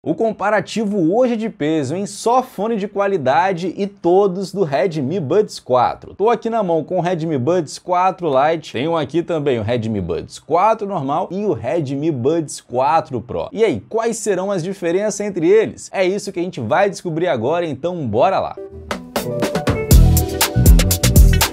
O comparativo hoje de peso em só fone de qualidade e todos do Redmi Buds 4. Tô aqui na mão com o Redmi Buds 4 Lite, tenho aqui também o Redmi Buds 4 normal e o Redmi Buds 4 Pro. E aí, quais serão as diferenças entre eles? É isso que a gente vai descobrir agora, então bora lá! Música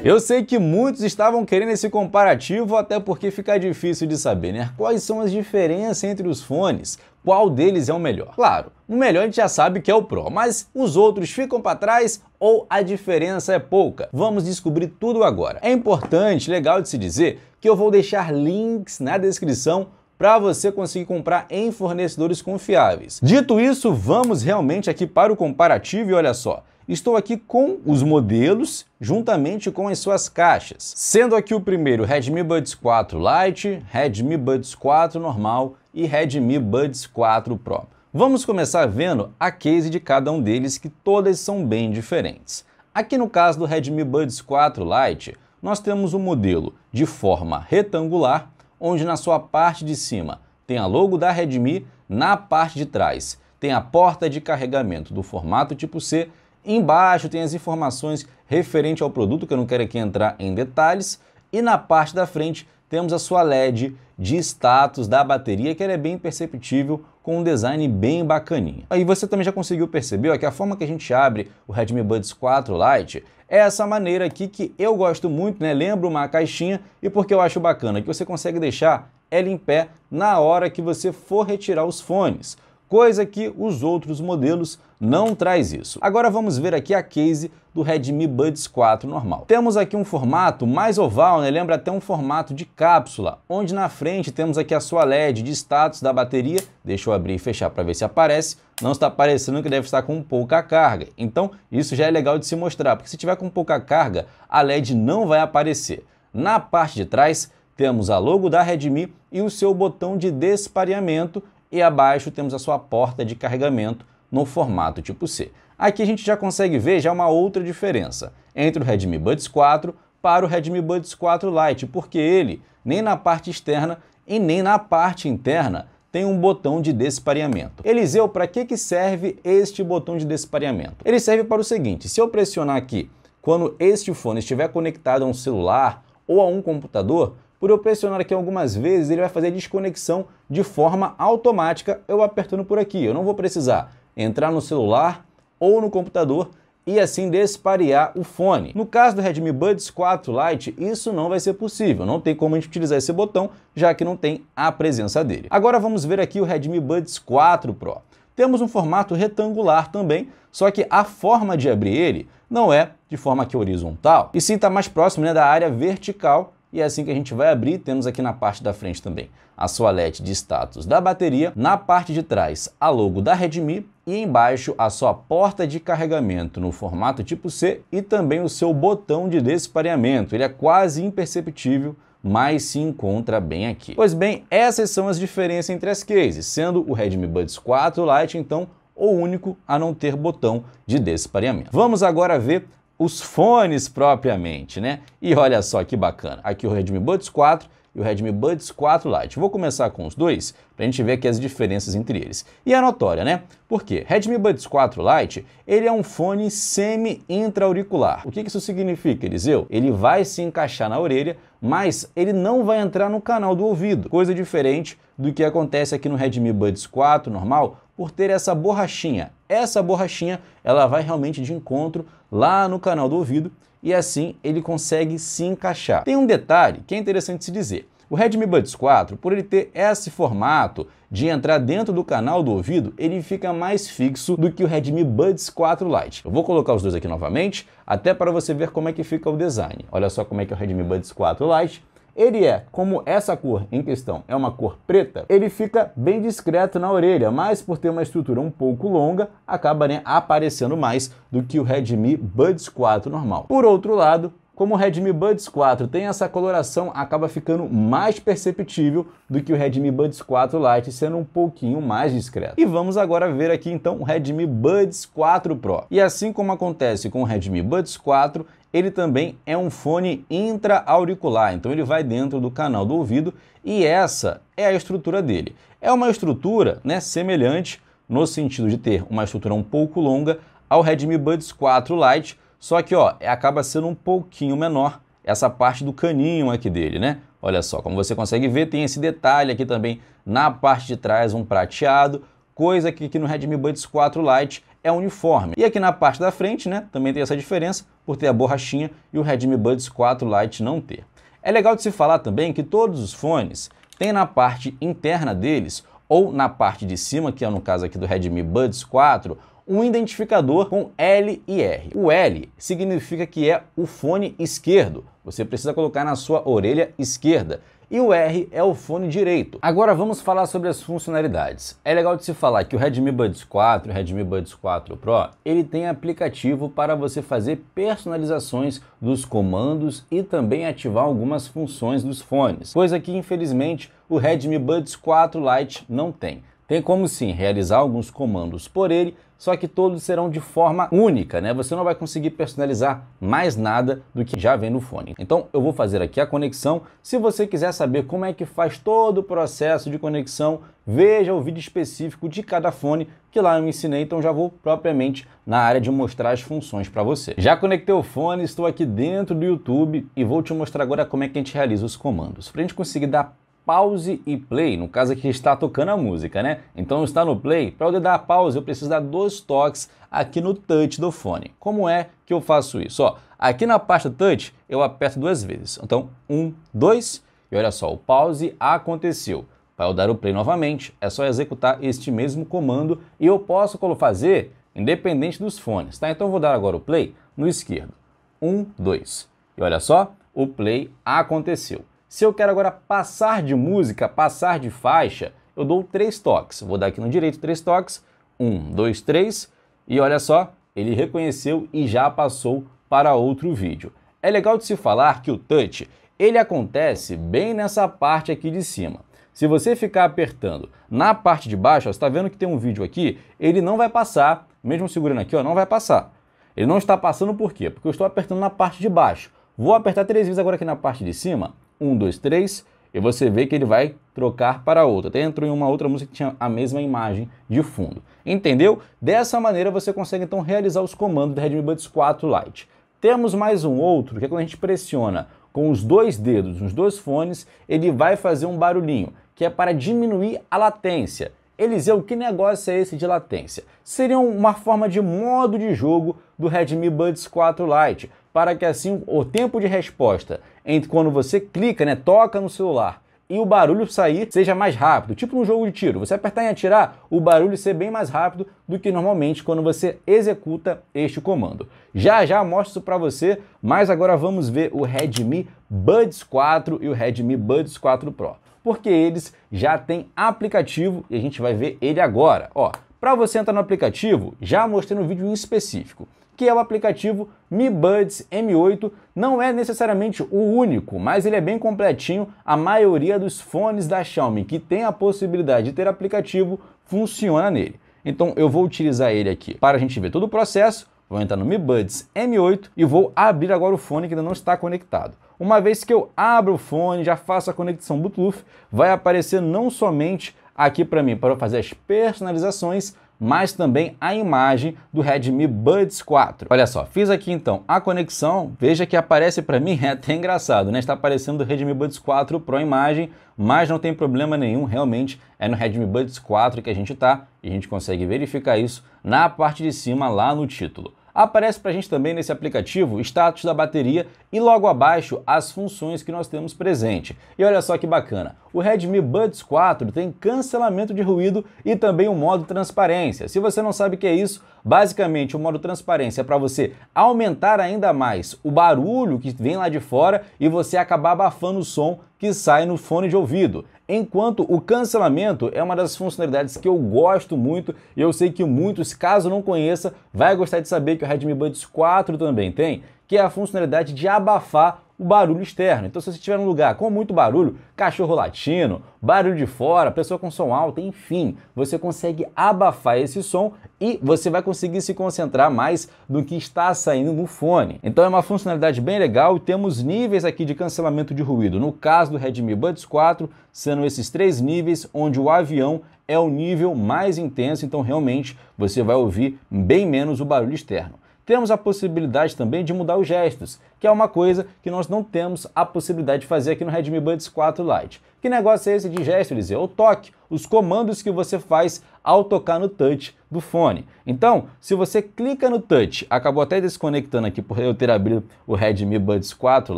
eu sei que muitos estavam querendo esse comparativo, até porque fica difícil de saber, né? Quais são as diferenças entre os fones? Qual deles é o melhor? Claro, o melhor a gente já sabe que é o Pro, mas os outros ficam para trás ou a diferença é pouca? Vamos descobrir tudo agora. É importante, legal de se dizer, que eu vou deixar links na descrição para você conseguir comprar em fornecedores confiáveis. Dito isso, vamos realmente aqui para o comparativo e olha só. Estou aqui com os modelos juntamente com as suas caixas, sendo aqui o primeiro Redmi Buds 4 Lite, Redmi Buds 4 normal e Redmi Buds 4 Pro. Vamos começar vendo a case de cada um deles que todas são bem diferentes. Aqui no caso do Redmi Buds 4 Lite, nós temos um modelo de forma retangular, onde na sua parte de cima tem a logo da Redmi, na parte de trás tem a porta de carregamento do formato tipo C Embaixo tem as informações referente ao produto, que eu não quero aqui entrar em detalhes. E na parte da frente temos a sua LED de status da bateria, que ela é bem perceptível, com um design bem bacaninha. Aí você também já conseguiu perceber ó, que a forma que a gente abre o Redmi Buds 4 Lite é essa maneira aqui que eu gosto muito, né? Lembra uma caixinha e porque eu acho bacana, que você consegue deixar ela em pé na hora que você for retirar os fones coisa que os outros modelos não traz isso. Agora vamos ver aqui a case do Redmi Buds 4 normal. Temos aqui um formato mais oval, né? lembra até um formato de cápsula, onde na frente temos aqui a sua LED de status da bateria, deixa eu abrir e fechar para ver se aparece, não está aparecendo que deve estar com pouca carga, então isso já é legal de se mostrar, porque se tiver com pouca carga, a LED não vai aparecer. Na parte de trás, temos a logo da Redmi e o seu botão de despareamento, e abaixo temos a sua porta de carregamento no formato tipo C. Aqui a gente já consegue ver já uma outra diferença entre o Redmi Buds 4 para o Redmi Buds 4 Lite, porque ele, nem na parte externa e nem na parte interna, tem um botão de despareamento. Eliseu, para que, que serve este botão de despareamento? Ele serve para o seguinte, se eu pressionar aqui, quando este fone estiver conectado a um celular ou a um computador, por eu pressionar aqui algumas vezes, ele vai fazer a desconexão de forma automática, eu apertando por aqui. Eu não vou precisar entrar no celular ou no computador e assim desparear o fone. No caso do Redmi Buds 4 Lite, isso não vai ser possível, não tem como a gente utilizar esse botão, já que não tem a presença dele. Agora vamos ver aqui o Redmi Buds 4 Pro. Temos um formato retangular também, só que a forma de abrir ele não é de forma aqui horizontal, e sim está mais próximo né, da área vertical e é assim que a gente vai abrir, temos aqui na parte da frente também a sua LED de status da bateria, na parte de trás a logo da Redmi e embaixo a sua porta de carregamento no formato tipo C e também o seu botão de despareamento, ele é quase imperceptível mas se encontra bem aqui. Pois bem, essas são as diferenças entre as cases, sendo o Redmi Buds 4 Lite então o único a não ter botão de despareamento. Vamos agora ver os fones propriamente, né? E olha só que bacana, aqui o Redmi Buds 4 e o Redmi Buds 4 Lite. Vou começar com os dois para a gente ver aqui as diferenças entre eles. E é notória, né? Porque Redmi Buds 4 Lite, ele é um fone semi-intra-auricular. O que isso significa, Eliseu? Ele vai se encaixar na orelha, mas ele não vai entrar no canal do ouvido. Coisa diferente do que acontece aqui no Redmi Buds 4 normal por ter essa borrachinha. Essa borrachinha, ela vai realmente de encontro lá no canal do ouvido e assim ele consegue se encaixar. Tem um detalhe que é interessante se dizer. O Redmi Buds 4, por ele ter esse formato de entrar dentro do canal do ouvido, ele fica mais fixo do que o Redmi Buds 4 Lite. Eu vou colocar os dois aqui novamente, até para você ver como é que fica o design. Olha só como é que é o Redmi Buds 4 Lite ele é, como essa cor em questão é uma cor preta, ele fica bem discreto na orelha, mas por ter uma estrutura um pouco longa, acaba né, aparecendo mais do que o Redmi Buds 4 normal. Por outro lado, como o Redmi Buds 4 tem essa coloração, acaba ficando mais perceptível do que o Redmi Buds 4 Lite, sendo um pouquinho mais discreto. E vamos agora ver aqui então o Redmi Buds 4 Pro. E assim como acontece com o Redmi Buds 4, ele também é um fone intra-auricular, então ele vai dentro do canal do ouvido e essa é a estrutura dele. É uma estrutura né, semelhante, no sentido de ter uma estrutura um pouco longa, ao Redmi Buds 4 Lite, só que ó, é, acaba sendo um pouquinho menor essa parte do caninho aqui dele, né? Olha só, como você consegue ver, tem esse detalhe aqui também na parte de trás, um prateado, coisa que, que no Redmi Buds 4 Lite é uniforme. E aqui na parte da frente, né, também tem essa diferença por ter a borrachinha e o Redmi Buds 4 Lite não ter. É legal de se falar também que todos os fones têm na parte interna deles, ou na parte de cima, que é no caso aqui do Redmi Buds 4, um identificador com L e R. O L significa que é o fone esquerdo. Você precisa colocar na sua orelha esquerda e o R é o fone direito. Agora vamos falar sobre as funcionalidades. É legal de se falar que o Redmi Buds 4 e o Redmi Buds 4 Pro, ele tem aplicativo para você fazer personalizações dos comandos e também ativar algumas funções dos fones, coisa que infelizmente o Redmi Buds 4 Lite não tem. Tem como sim realizar alguns comandos por ele, só que todos serão de forma única, né? Você não vai conseguir personalizar mais nada do que já vem no fone. Então eu vou fazer aqui a conexão. Se você quiser saber como é que faz todo o processo de conexão, veja o vídeo específico de cada fone que lá eu ensinei, então já vou propriamente na área de mostrar as funções para você. Já conectei o fone, estou aqui dentro do YouTube e vou te mostrar agora como é que a gente realiza os comandos. Para a gente conseguir dar pause e play, no caso aqui está tocando a música, né? Então está no play, para eu dar pause eu preciso dar dois toques aqui no touch do fone. Como é que eu faço isso? Ó, aqui na pasta touch eu aperto duas vezes, então um, dois, e olha só, o pause aconteceu. Para eu dar o play novamente, é só executar este mesmo comando e eu posso fazer independente dos fones, tá? Então eu vou dar agora o play no esquerdo, um, dois, e olha só, o play aconteceu. Se eu quero agora passar de música, passar de faixa, eu dou três toques. Vou dar aqui no direito três toques. Um, dois, três. E olha só, ele reconheceu e já passou para outro vídeo. É legal de se falar que o touch, ele acontece bem nessa parte aqui de cima. Se você ficar apertando na parte de baixo, você está vendo que tem um vídeo aqui, ele não vai passar, mesmo segurando aqui, ó, não vai passar. Ele não está passando por quê? Porque eu estou apertando na parte de baixo. Vou apertar três vezes agora aqui na parte de cima, um, dois, três, e você vê que ele vai trocar para outra. Até entrou em uma outra música que tinha a mesma imagem de fundo. Entendeu? Dessa maneira você consegue então realizar os comandos do Redmi Buds 4 Lite. Temos mais um outro, que é quando a gente pressiona com os dois dedos nos dois fones, ele vai fazer um barulhinho, que é para diminuir a latência. Eliseu, que negócio é esse de latência? Seria uma forma de modo de jogo do Redmi Buds 4 Lite, para que assim o tempo de resposta entre quando você clica, né, toca no celular e o barulho sair seja mais rápido, tipo um jogo de tiro. Você apertar em atirar, o barulho ser bem mais rápido do que normalmente quando você executa este comando. Já já mostro isso para você, mas agora vamos ver o Redmi Buds 4 e o Redmi Buds 4 Pro, porque eles já têm aplicativo e a gente vai ver ele agora. Ó, para você entrar no aplicativo, já mostrei no vídeo em específico que é o aplicativo Mi Buds M8. Não é necessariamente o único, mas ele é bem completinho. A maioria dos fones da Xiaomi que tem a possibilidade de ter aplicativo funciona nele. Então eu vou utilizar ele aqui para a gente ver todo o processo. Vou entrar no Mi Buds M8 e vou abrir agora o fone que ainda não está conectado. Uma vez que eu abro o fone, já faço a conexão Bluetooth, vai aparecer não somente aqui para mim para eu fazer as personalizações, mas também a imagem do Redmi Buds 4. Olha só, fiz aqui então a conexão, veja que aparece para mim, é até engraçado, né? Está aparecendo o Redmi Buds 4 Pro imagem, mas não tem problema nenhum, realmente é no Redmi Buds 4 que a gente está e a gente consegue verificar isso na parte de cima lá no título. Aparece para a gente também nesse aplicativo o status da bateria e logo abaixo as funções que nós temos presente. E olha só que bacana, o Redmi Buds 4 tem cancelamento de ruído e também o um modo transparência. Se você não sabe o que é isso, basicamente o modo transparência é para você aumentar ainda mais o barulho que vem lá de fora e você acabar abafando o som que sai no fone de ouvido. Enquanto o cancelamento é uma das funcionalidades que eu gosto muito e eu sei que muitos, caso não conheça, vai gostar de saber que o Redmi Buds 4 também tem que é a funcionalidade de abafar o barulho externo. Então, se você estiver num lugar com muito barulho, cachorro latindo, barulho de fora, pessoa com som alto, enfim, você consegue abafar esse som e você vai conseguir se concentrar mais no que está saindo no fone. Então, é uma funcionalidade bem legal. Temos níveis aqui de cancelamento de ruído. No caso do Redmi Buds 4, sendo esses três níveis onde o avião é o nível mais intenso, então realmente você vai ouvir bem menos o barulho externo temos a possibilidade também de mudar os gestos, que é uma coisa que nós não temos a possibilidade de fazer aqui no Redmi Buds 4 Lite. Que negócio é esse de gesto, Eliseu? O toque, os comandos que você faz ao tocar no touch do fone. Então, se você clica no touch, acabou até desconectando aqui por eu ter abrido o Redmi Buds 4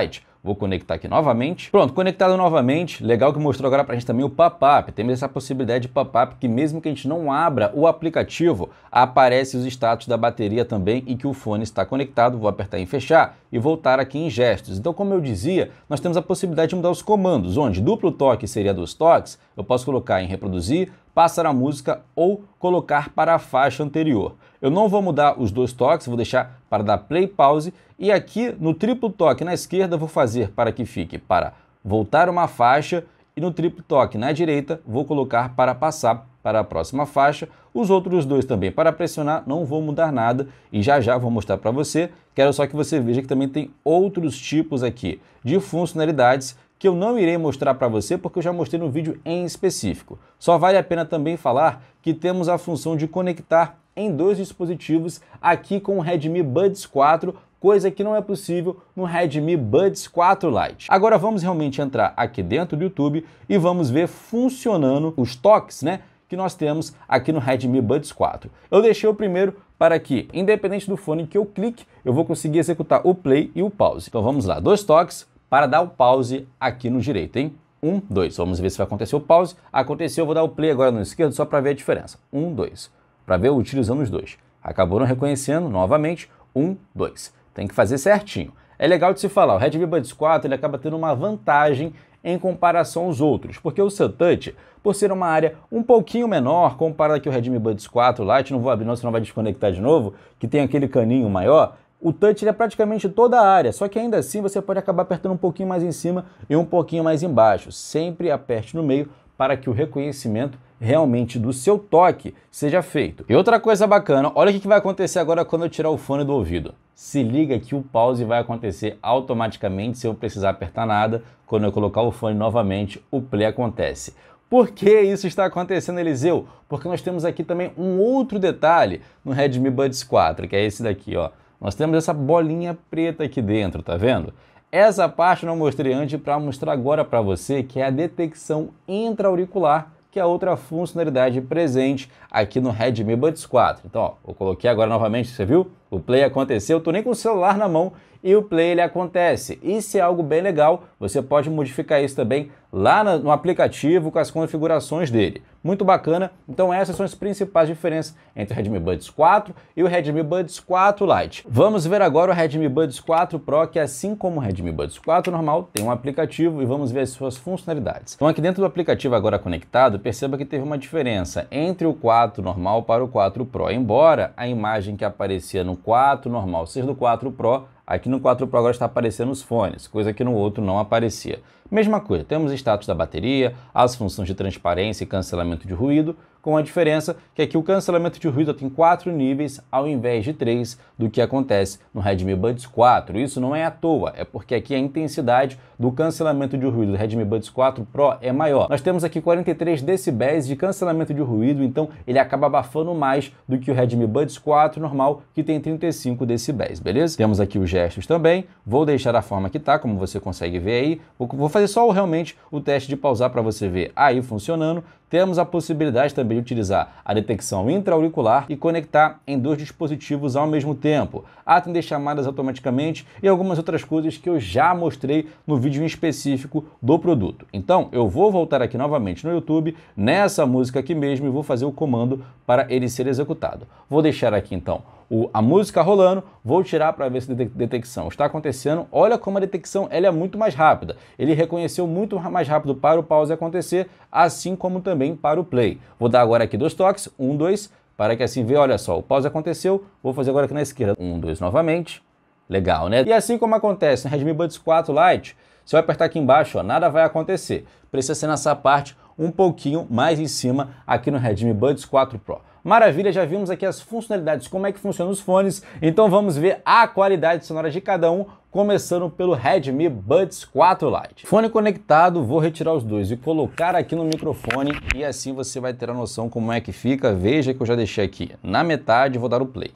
Lite, Vou conectar aqui novamente. Pronto, conectado novamente. Legal que mostrou agora pra gente também o pop-up. Temos essa possibilidade de pop-up que mesmo que a gente não abra o aplicativo, aparece os status da bateria também e que o fone está conectado. Vou apertar em fechar e voltar aqui em gestos. Então, como eu dizia, nós temos a possibilidade de mudar os comandos, onde duplo toque seria dos toques, eu posso colocar em reproduzir, passar a música ou colocar para a faixa anterior. Eu não vou mudar os dois toques, vou deixar para dar play pause e aqui no triplo toque na esquerda vou fazer para que fique para voltar uma faixa e no triplo toque na direita vou colocar para passar para a próxima faixa, os outros dois também para pressionar, não vou mudar nada e já já vou mostrar para você, quero só que você veja que também tem outros tipos aqui de funcionalidades que eu não irei mostrar para você porque eu já mostrei no vídeo em específico. Só vale a pena também falar que temos a função de conectar em dois dispositivos aqui com o Redmi Buds 4 coisa que não é possível no Redmi Buds 4 Lite. Agora vamos realmente entrar aqui dentro do YouTube e vamos ver funcionando os toques, né? que nós temos aqui no Redmi Buds 4. Eu deixei o primeiro para que, independente do fone que eu clique, eu vou conseguir executar o play e o pause. Então vamos lá, dois toques para dar o pause aqui no direito, hein? Um, dois. Vamos ver se vai acontecer o pause. Aconteceu, eu vou dar o play agora no esquerdo só para ver a diferença. Um, dois para ver utilizando os dois. Acabou não reconhecendo, novamente, um, dois. Tem que fazer certinho. É legal de se falar, o Redmi Buds 4 ele acaba tendo uma vantagem em comparação aos outros, porque o seu touch, por ser uma área um pouquinho menor, comparado aqui o Redmi Buds 4 Lite, não vou abrir não, senão vai desconectar de novo, que tem aquele caninho maior, o touch é praticamente toda a área, só que ainda assim você pode acabar apertando um pouquinho mais em cima e um pouquinho mais embaixo. Sempre aperte no meio para que o reconhecimento realmente do seu toque seja feito. E outra coisa bacana, olha o que vai acontecer agora quando eu tirar o fone do ouvido. Se liga que o pause vai acontecer automaticamente, sem eu precisar apertar nada. Quando eu colocar o fone novamente, o play acontece. Por que isso está acontecendo, Eliseu? Porque nós temos aqui também um outro detalhe no Redmi Buds 4, que é esse daqui, ó. Nós temos essa bolinha preta aqui dentro, tá vendo? Essa parte eu não mostrei antes para mostrar agora para você que é a detecção intraauricular, que é outra funcionalidade presente aqui no Redmi Buds 4. Então, ó, eu coloquei agora novamente, você viu? O play aconteceu, tô nem com o celular na mão e o play ele acontece. Isso é algo bem legal, você pode modificar isso também lá no aplicativo com as configurações dele. Muito bacana. Então essas são as principais diferenças entre o Redmi Buds 4 e o Redmi Buds 4 Lite. Vamos ver agora o Redmi Buds 4 Pro, que assim como o Redmi Buds 4 normal, tem um aplicativo e vamos ver as suas funcionalidades. Então aqui dentro do aplicativo agora conectado, perceba que teve uma diferença entre o 4 normal para o 4 Pro, embora a imagem que aparecia no 4 normal, 6 do 4 Pro, aqui no 4 Pro agora está aparecendo os fones, coisa que no outro não aparecia. Mesma coisa, temos status da bateria, as funções de transparência e cancelamento de ruído, com a diferença que aqui o cancelamento de ruído tem quatro níveis ao invés de três do que acontece no Redmi Buds 4. Isso não é à toa, é porque aqui a intensidade do cancelamento de ruído do Redmi Buds 4 Pro é maior. Nós temos aqui 43 decibéis de cancelamento de ruído, então ele acaba abafando mais do que o Redmi Buds 4 normal, que tem 35 decibéis, beleza? Temos aqui os gestos também, vou deixar a forma que tá, como você consegue ver aí. Vou fazer só realmente o teste de pausar para você ver aí funcionando temos a possibilidade também de utilizar a detecção intraauricular e conectar em dois dispositivos ao mesmo tempo, atender chamadas automaticamente e algumas outras coisas que eu já mostrei no vídeo em específico do produto. Então, eu vou voltar aqui novamente no YouTube, nessa música aqui mesmo, e vou fazer o comando para ele ser executado. Vou deixar aqui, então, o, a música rolando, vou tirar para ver se de detecção está acontecendo. Olha como a detecção ela é muito mais rápida. Ele reconheceu muito mais rápido para o pause acontecer, assim como também para o play. Vou dar agora aqui dois toques, um, dois, para que assim veja, olha só, o pause aconteceu, vou fazer agora aqui na esquerda, um, dois novamente. Legal, né? E assim como acontece no Redmi Buds 4 Lite, você vai apertar aqui embaixo, ó, nada vai acontecer. Precisa ser nessa parte um pouquinho mais em cima aqui no Redmi Buds 4 Pro. Maravilha, já vimos aqui as funcionalidades, como é que funcionam os fones, então vamos ver a qualidade sonora de cada um, começando pelo Redmi Buds 4 Lite. Fone conectado, vou retirar os dois e colocar aqui no microfone e assim você vai ter a noção como é que fica. Veja que eu já deixei aqui na metade, vou dar o play.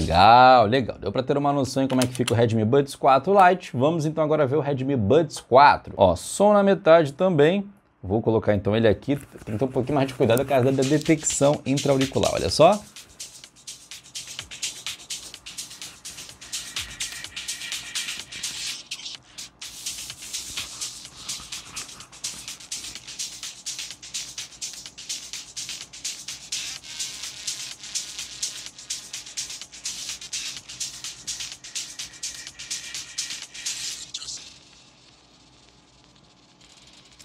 Legal, legal. Deu para ter uma noção em como é que fica o Redmi Buds 4 Lite. Vamos então agora ver o Redmi Buds 4. Ó, som na metade também. Vou colocar então ele aqui. Tem que ter um pouquinho mais de cuidado por causa da detecção intra-auricular. Olha só.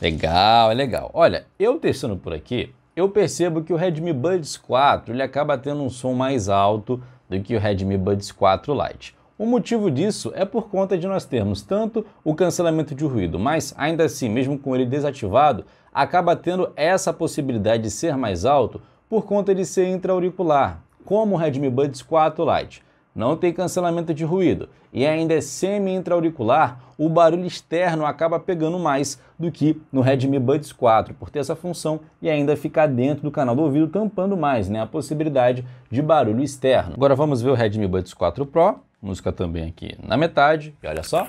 Legal, é legal. Olha, eu testando por aqui, eu percebo que o Redmi Buds 4 ele acaba tendo um som mais alto do que o Redmi Buds 4 Lite. O motivo disso é por conta de nós termos tanto o cancelamento de ruído, mas ainda assim, mesmo com ele desativado, acaba tendo essa possibilidade de ser mais alto por conta de ser intra-auricular, como o Redmi Buds 4 Lite não tem cancelamento de ruído e ainda é semi-intraauricular, o barulho externo acaba pegando mais do que no Redmi Buds 4, por ter essa função e ainda ficar dentro do canal do ouvido, tampando mais né, a possibilidade de barulho externo. Agora vamos ver o Redmi Buds 4 Pro, música também aqui na metade, e olha só.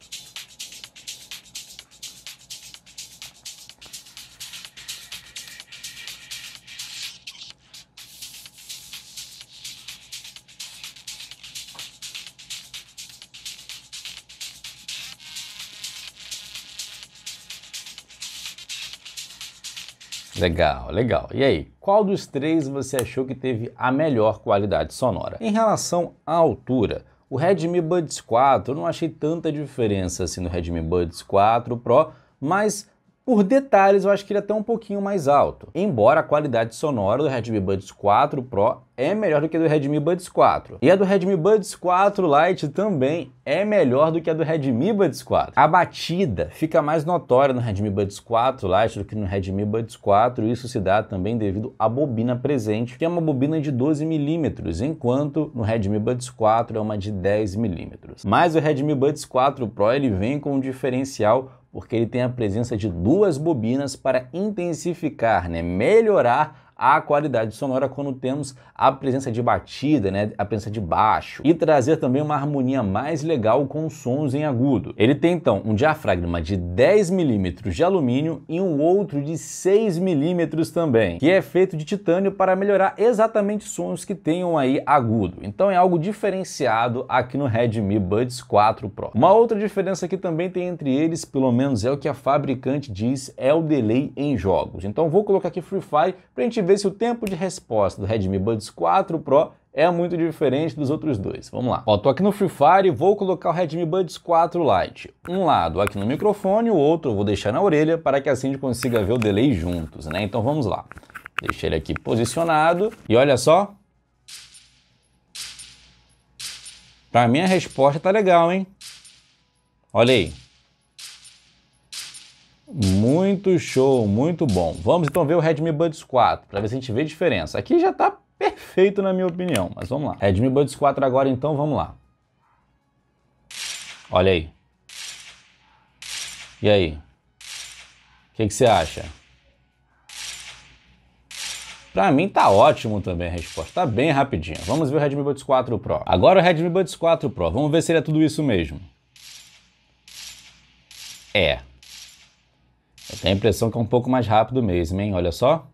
Legal, legal. E aí, qual dos três você achou que teve a melhor qualidade sonora? Em relação à altura, o Redmi Buds 4, eu não achei tanta diferença assim no Redmi Buds 4 Pro, mas por detalhes, eu acho que ele é até um pouquinho mais alto, embora a qualidade sonora do Redmi Buds 4 Pro é melhor do que a do Redmi Buds 4. E a do Redmi Buds 4 Lite também é melhor do que a do Redmi Buds 4. A batida fica mais notória no Redmi Buds 4 Lite do que no Redmi Buds 4, e isso se dá também devido à bobina presente, que é uma bobina de 12 mm, enquanto no Redmi Buds 4 é uma de 10 mm. Mas o Redmi Buds 4 Pro ele vem com um diferencial porque ele tem a presença de duas bobinas para intensificar, né, melhorar a qualidade sonora quando temos a presença de batida, né, a presença de baixo, e trazer também uma harmonia mais legal com sons em agudo. Ele tem então um diafragma de 10 milímetros de alumínio e um outro de 6 milímetros também, que é feito de titânio para melhorar exatamente sons que tenham aí agudo. Então é algo diferenciado aqui no Redmi Buds 4 Pro. Uma outra diferença que também tem entre eles, pelo menos é o que a fabricante diz, é o delay em jogos. Então vou colocar aqui Free Fire para a gente ver se o tempo de resposta do Redmi Buds 4 Pro é muito diferente dos outros dois. Vamos lá. Ó, tô aqui no Free Fire e vou colocar o Redmi Buds 4 Lite. Um lado aqui no microfone, o outro eu vou deixar na orelha para que assim a gente consiga ver o delay juntos, né? Então vamos lá. Deixei ele aqui posicionado e olha só. Para mim a resposta tá legal, hein? Olha aí. Muito show, muito bom. Vamos então ver o Redmi Buds 4 para ver se a gente vê a diferença. Aqui já está perfeito na minha opinião, mas vamos lá. Redmi Buds 4 agora então, vamos lá. Olha aí. E aí? O que, você acha? Para mim tá ótimo também a resposta, tá bem rapidinho. Vamos ver o Redmi Buds 4 Pro. Agora o Redmi Buds 4 Pro, vamos ver se ele é tudo isso mesmo. É. Eu tenho a impressão que é um pouco mais rápido mesmo, hein? Olha só.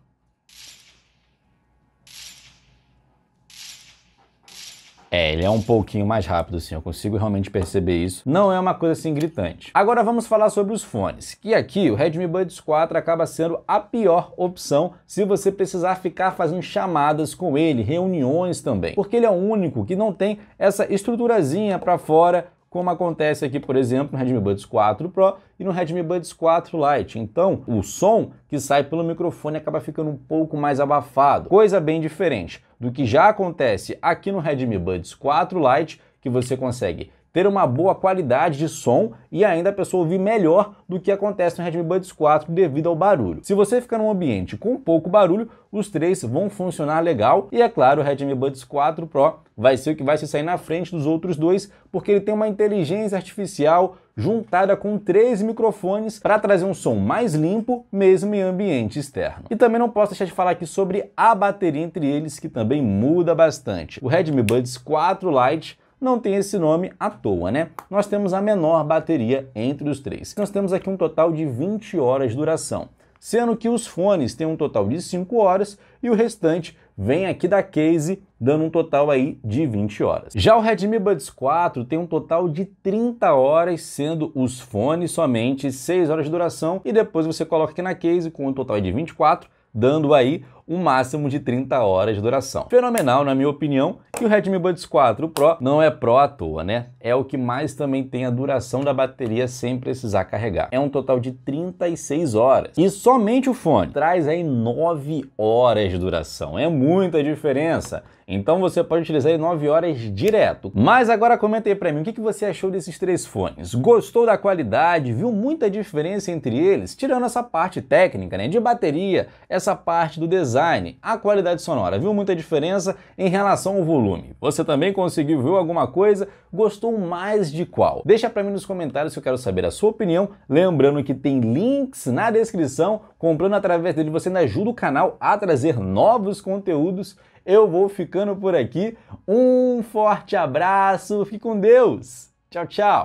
É, ele é um pouquinho mais rápido, sim. Eu consigo realmente perceber isso. Não é uma coisa assim gritante. Agora vamos falar sobre os fones. Que aqui o Redmi Buds 4 acaba sendo a pior opção se você precisar ficar fazendo chamadas com ele, reuniões também. Porque ele é o único que não tem essa estruturazinha para fora como acontece aqui, por exemplo, no Redmi Buds 4 Pro e no Redmi Buds 4 Lite. Então, o som que sai pelo microfone acaba ficando um pouco mais abafado, coisa bem diferente do que já acontece aqui no Redmi Buds 4 Lite, que você consegue ter uma boa qualidade de som e ainda a pessoa ouvir melhor do que acontece no Redmi Buds 4 devido ao barulho. Se você ficar num ambiente com pouco barulho, os três vão funcionar legal e é claro, o Redmi Buds 4 Pro vai ser o que vai se sair na frente dos outros dois, porque ele tem uma inteligência artificial juntada com três microfones para trazer um som mais limpo, mesmo em ambiente externo. E também não posso deixar de falar aqui sobre a bateria entre eles, que também muda bastante. O Redmi Buds 4 Lite não tem esse nome à toa, né? Nós temos a menor bateria entre os três. Nós temos aqui um total de 20 horas de duração, sendo que os fones têm um total de 5 horas e o restante vem aqui da case, dando um total aí de 20 horas. Já o Redmi Buds 4 tem um total de 30 horas, sendo os fones somente 6 horas de duração, e depois você coloca aqui na case com um total de 24, dando aí um máximo de 30 horas de duração. Fenomenal, na minha opinião, que o Redmi Buds 4 Pro não é Pro à toa, né? É o que mais também tem a duração da bateria sem precisar carregar. É um total de 36 horas. E somente o fone traz aí 9 horas de duração. É muita diferença. Então você pode utilizar em 9 horas direto. Mas agora comenta aí pra mim, o que você achou desses três fones? Gostou da qualidade? Viu muita diferença entre eles? Tirando essa parte técnica, né? De bateria, essa parte do design design qualidade sonora. Viu muita diferença em relação ao volume? Você também conseguiu ver alguma coisa? Gostou mais de qual? Deixa para mim nos comentários que eu quero saber a sua opinião. Lembrando que tem links na descrição. Comprando através dele você ainda ajuda o canal a trazer novos conteúdos. Eu vou ficando por aqui. Um forte abraço. Fique com Deus. Tchau, tchau.